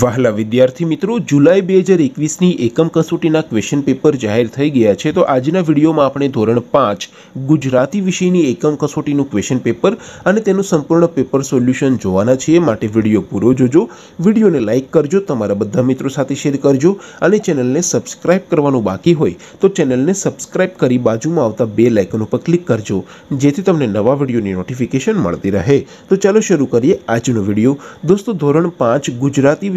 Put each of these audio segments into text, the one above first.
વહાલા વિદ્યાર્થી મિત્રો જુલાઈ બે હજાર એકવીસની એકમ કસોટીના ક્વેશ્ચન પેપર જાહેર થઈ ગયા છે તો આજના વિડીયોમાં આપણે ધોરણ પાંચ ગુજરાતી વિષયની એકમ કસોટીનું ક્વેશ્ચન પેપર અને તેનું સંપૂર્ણ પેપર સોલ્યુશન જોવાના છીએ માટે વિડીયો પૂરો જોજો વિડીયોને લાઇક કરજો તમારા બધા મિત્રો સાથે શેર કરજો અને ચેનલને સબસ્ક્રાઇબ કરવાનું બાકી હોય તો ચેનલને સબસ્ક્રાઇબ કરી બાજુમાં આવતા બે લાઇકન ઉપર ક્લિક કરજો જેથી તમને નવા વિડીયોની નોટિફિકેશન મળતી રહે તો ચાલો શરૂ કરીએ આજનો વિડીયો દોસ્તો ધોરણ પાંચ Gujarati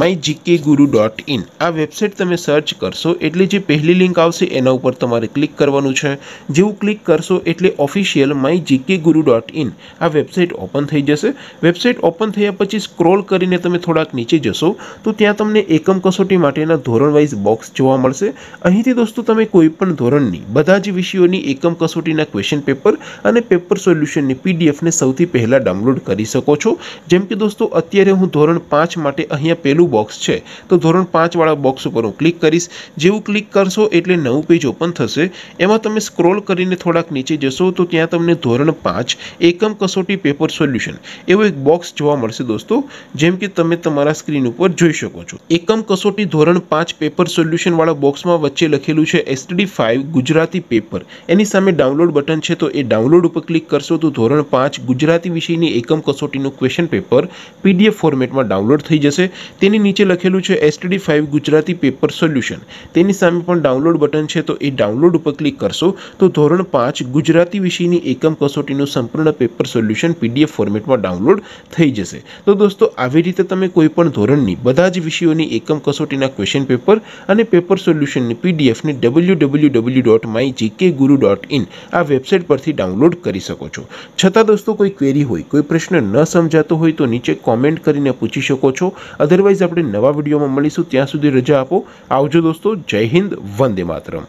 my GK guru dot in આ વેબસાઇટ તમે સર્ચ કરશો એટલે જે પહેલી લિંક આવશે એના ઉપર તમારે ક્લિક કરવાનું છે જેવું ક્લિક કરશો એટલે official my GK guru dot in આ વેબસાઇટ ઓપન થઈ જશે વેબસાઇટ ઓપન થયા પછી સ્ક્રોલ કરીને તમે થોડાક નીચે જશો તો ત્યાં તમને એકમ કસોટી માટેના ધોરણ વાઇઝ બોક્સ જોવા મળશે અહીંથી દોસ્તો તમે કોઈપણ ધોરણની બધા જ વિષયોની એકમ કસોટીના ક્વેશ્ચન પેપર અને પેપર સોલ્યુશનની પીડીએફને સૌથી પહેલાં ડાઉનલોડ કરી શકો છો જેમ કે દોસ્તો અત્યારે હું ધોરણ પાંચ માટે અહીંયા પહેલું બોક્સ છે તો ધોરણ પાંચવાળા બોક્સ ઉપર હું ક્લિક કરીશ જેવું ક્લિક કરશો એટલે નવું પેજ ઓપન થશે એમાં તમે સ્ક્રોલ કરીને થોડાક નીચે જશો તો ત્યાં તમને ધોરણ પાંચ એકમ કસોટી પેપર સોલ્યુશન એવું એક બોક્સ જોવા મળશે દોસ્તો જેમ કે તમે તમારા સ્ક્રીન ઉપર જોઈ શકો છો એકમ કસોટી ધોરણ પાંચ પેપર સોલ્યુશનવાળા બોક્સમાં વચ્ચે લખેલું છે એસટીડી ફાઇવ ગુજરાતી પેપર એની સામે ડાઉનલોડ બટન છે તો એ ડાઉનલોડ ઉપર ક્લિક કરશો તો ધોરણ પાંચ ગુજરાતી વિષયની એકમ કસોટીનું ક્વેશ્ચન પેપર પીડીએફ ફોર્મેટમાં ડાઉનલોડ થઈ જશે તે તેની નીચે લખેલું છે STD five Gujarati paper solution તેની સામે પણ ડાઉનલોડ બટન છે તો એ ડાઉનલોડ ઉપર ક્લિક કરશો તો ધોરણ પાંચ ગુજરાતી વિષયની એકમ કસોટીનું સંપૂર્ણ પેપર સોલ્યુશન પીડીએફ ફોર્મેટમાં ડાઉનલોડ થઈ જશે તો દોસ્તો આવી રીતે તમે કોઈપણ ધોરણની બધા જ વિષયોની એકમ કસોટીના ક્વેશ્ચન પેપર અને પેપર સોલ્યુશનની પીડીએફની W W W dot my GK guru dot in આ વેબસાઇટ પરથી ડાઉનલોડ કરી શકો છો છતાં દોસ્તો કોઈ ક્વેરી હોય કોઈ પ્રશ્ન ન સમજાતો હોય તો નીચે કોમેન્ટ કરીને પૂછી શકો છો અધરવાઇઝ ગાઈઝ આપણે નવા વિડીયોમાં મળીશું ત્યાં સુધી રજા આપો આવજો દોસ્તો જય હિન્દ વંદે માતરમ